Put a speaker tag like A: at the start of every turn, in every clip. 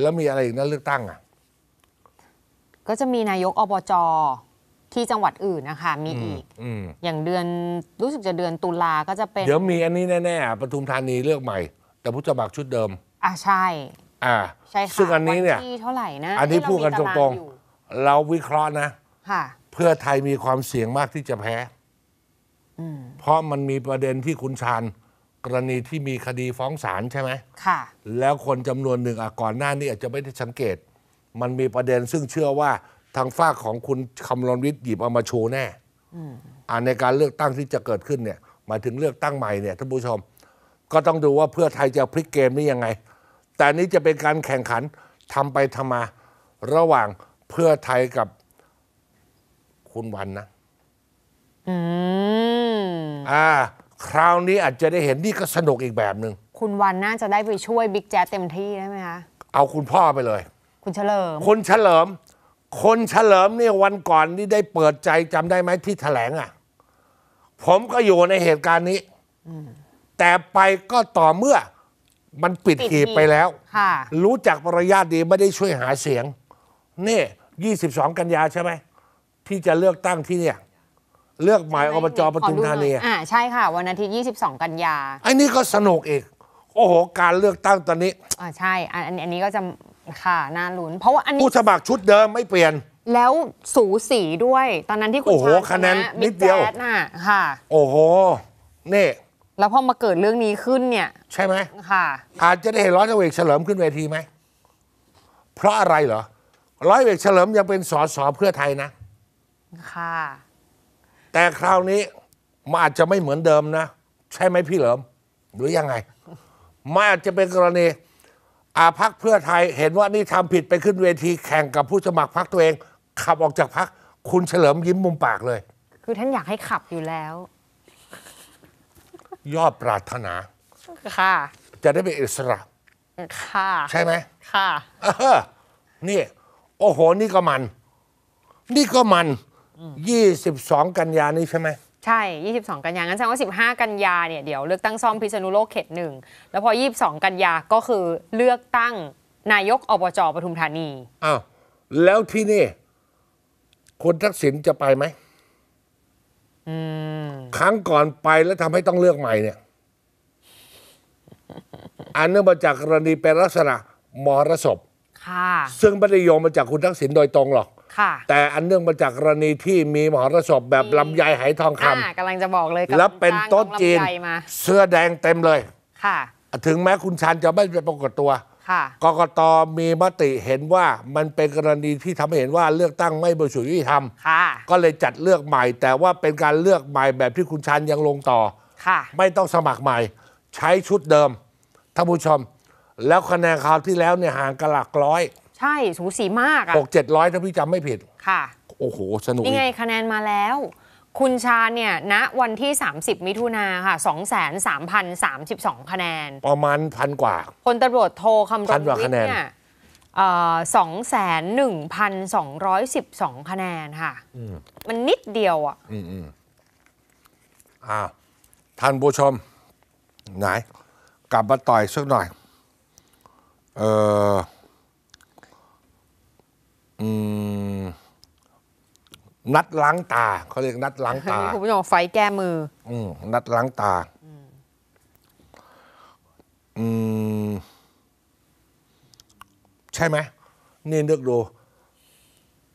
A: แล้วมีอะไรอีกนะเลือกตั้ง อ่ะ
B: ก็จะมีนายกอบจที่จังหวัดอื่นนะคะ มีอีก อย่างเดือนรู้สึกจะเดือนตุลา ก็จะเป็น เดี๋ยวม
A: ีอันนี้แน่ ๆปทุมธานีเลือกใหม่ แต่ผู้สมัครชุดเดิม อ่ะ ใช่ อ่า ใช่ค่ะซึ่งอันนี้เนี่ยที
B: ่เท่าไหร่นะ อันนี้พูดกันตรง
A: ๆเราวิเคราะห์นะค่ะ เพื่อไทยมีความเสี่ยงมากที่จะแพ้เพราะมันมีประเด็นที่คุณชาญกรณีที่มีคดีฟ้องศาลใช่ไหม ค่ะ แล้วคนจำนวนหนึ่งอะก่อนหน้านี้อาจจะไม่ได้สังเกต มันมีประเด็นซึ่งเชื่อว่าทางฝ้าของคุณคำรณวิทย์หยิบเอามาโชว์แน่อ่าในการเลือกตั้งที่จะเกิดขึ้นเนี่ยหมายถึงเลือกตั้งใหม่เนี่ยท่านผู้ชม ก็ต้องดูว่าเพื่อไทยจะพลิกเกมนี้ยังไง แต่นนี้จะเป็นการแข่งขันทำไปทำมาระหว่างเพื่อไทยกับคุณวันนะ อืมอ่าคราวนี้อาจจะได้เห็นนี่ก็สนุกอีกแบบหนึ่ง
B: คุณวันน่าจะได้ไปช่วยบิ๊กแจ๊ดเต็มที่ได้ไหมคะ
A: เอาคุณพ่อไปเลย
B: คุณเฉลิม ค
A: นเฉลิม คนเฉลิมเนี่ยวันก่อนนี่ได้เปิดใจจำได้ไหมที่แถลงอ่ะ ผมก็อยู่ในเหตุการณ์นี้ แต่ไปก็ต่อเมื่อมันปิดดหีบไปแล้วรู้จักประยาิดี ไม่ได้ช่วยหาเสียง นี่ยี่สสิบองกันยาใช่ไหมที่จะเลือกตั้งที่เนี่ยเลือกหมายอบจปทุมธานีอ่า
B: ใช่ค่ะ วันอาทิตย์ 22 กันยา
A: ไอ้นี่ก็สนุกอีก โอ้โห การเลือกตั้งตอนนี้
B: อ่าใช่อันอันนี้ก็จะ ค่ะน่าลุ้นเพ
A: ราะว่าอันนี้ผู้สมัครชุดเดิมไม่เปลี่ยน
B: แล้วสูสีด้วย ตอนนั้นที่คุณชาคะแนนนิดเดียวน่ะค่ะ โอ้โห นี่แล้วพอมาเกิดเรื่องนี้ขึ้นเนี่ยใช่ไหมค่ะอ
A: าจจะได้เห็นร้อยเวกเฉลิมขึ้นเวทีไหมเพราะอะไรเหรอร้อยเวกเฉลิมยังเป็นสอสอเพื่อไทยนะ ค่ะแต่คราวนี้มันอาจจะไม่เหมือนเดิมนะ ใช่ไหมพี่เหลิมหรือยังไงมันอาจจะเป็นกรณี อาพักเพื่อไทย เห็นว่านี่ทำผิดไปขึ้นเวที แข่งกับผู้สมัครพักตัวเอง ขับออกจากพักคุณเฉลิมยิ้มมุมปากเลย
B: คือท่านอยากให้ขับอยู่แล้ว
A: ยอดปรารถนาค่ะ จะได้เป็นอิสระ
B: ค่ะ ใช่ไหมค่ะ
A: เออนี่ โอ้โหนี่ก็มัน นี่ก็มัน22 กันยานี้ใช่ไหม
B: ใช่ 22 กันยางั้นแสดงว่า15 กันยาเนี่ยเดี๋ยวเลือกตั้งซ่อมพิษณุโลกเขตหนึ่งแล้วพอ 22 กันยาก็คือเลือกตั้งนายกอบจปทุมธานี
A: อ้าวแล้วที่นี่คุณทักษิณจะไปไหมครั้งก่อนไปแล้วทำให้ต้องเลือกใหม่เนี่ย อันเนื่องมาจากกรณีเป็นลักษณะมรสพซึ่งไม่ได้โยงมาจากคุณทักษิณโดยตรงหรอกแต่อันเนื่องมาจากกรณีที่มีมหรสพแบบลำไยไหทองคำ
B: กำลังจะบอกเลย แล้วเป็นโต๊ะจีนเ
A: สื้อแดงเต็มเลยค่ะถึงแม้คุณชันจะไม่ไปปรากฏตัวกกตมีมติเห็นว่ามันเป็นกรณีที่ทำให้เห็นว่าเลือกตั้งไม่บริสุทธิ์ยุติธรรมก็เลยจัดเลือกใหม่ แต่ว่าเป็นการเลือกใหม่แบบที่คุณชันยังลงต่อไม่ต้องสมัครใหม่ ใช้ชุดเดิมท่านผู้ชม แล้วคะแนนคราวที่แล้วเนี่ยห่างกันหลักร้อย
B: ใช่ สูสีมากอะหกเ
A: จ็ดร้อยถ้าพี่จำไม่ผิด ค่ะ โอ้โห สนุกนี่ไง
B: คะแนนมาแล้ว คุณชาเนี่ย ณวันที่ 30 มิถุนาค่ะ2 3 0 3 2 คะแนน
A: ประมาณพันกว่า
B: คนตำรวจโทรคำรณวิทย์เนี่ยสองแสนหนึ่งพันสองร้อยสิบสองคะแนนค่ะมมันนิดเดียวอ่ะ
A: อ่าท่านผู้ชม ไหน กลับมาต่อยสักหน่อย เออนัดล้างตา เขาเรียกนัดล้างตาคุณ
B: ผู้ชมไฟแก้มือ
A: อืนัดล้างตา อืมใช่ไหมนี่เลือกดู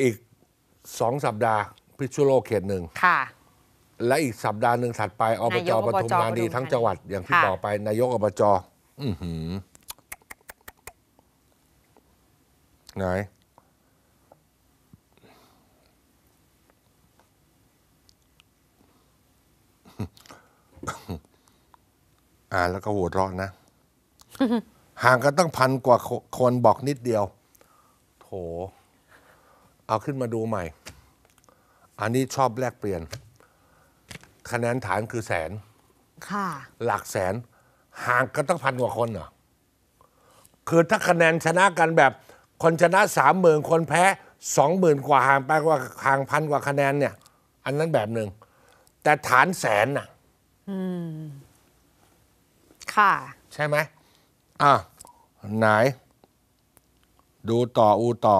A: อีกสองสัปดาห์พิชุโลเขตหนึ่งค่ะ และอีกสัปดาห์หนึ่งถัดไปอบจปทุมธานีทั้งจังหวัด อย่างที่บอกไปนายกอบจอือหือไหนอ่านแล้วก็หวเร้อนะห่างกันตั้งพันกว่าคนบอกนิดเดียว โถ เอาขึ้นมาดูใหม่ อันนี้ชอบแลกเปลี่ยน คะแนนฐานคือแสนค่ะหลักแสน ห่างกันตั้งพันกว่าคนเหรอคือถ้าคะแนนชนะกันแบบ คนชนะสามหมื่นคนแพ้สองหมื่นกว่าห่างไปกว่าห่างพันกว่าคะแนนเนี่ย อันนั้นแบบหนึ่งแต่ฐานแสนน่ะค่ะ ใช่ไหมอ่ะ ไหน ดูต่อ อูต่อ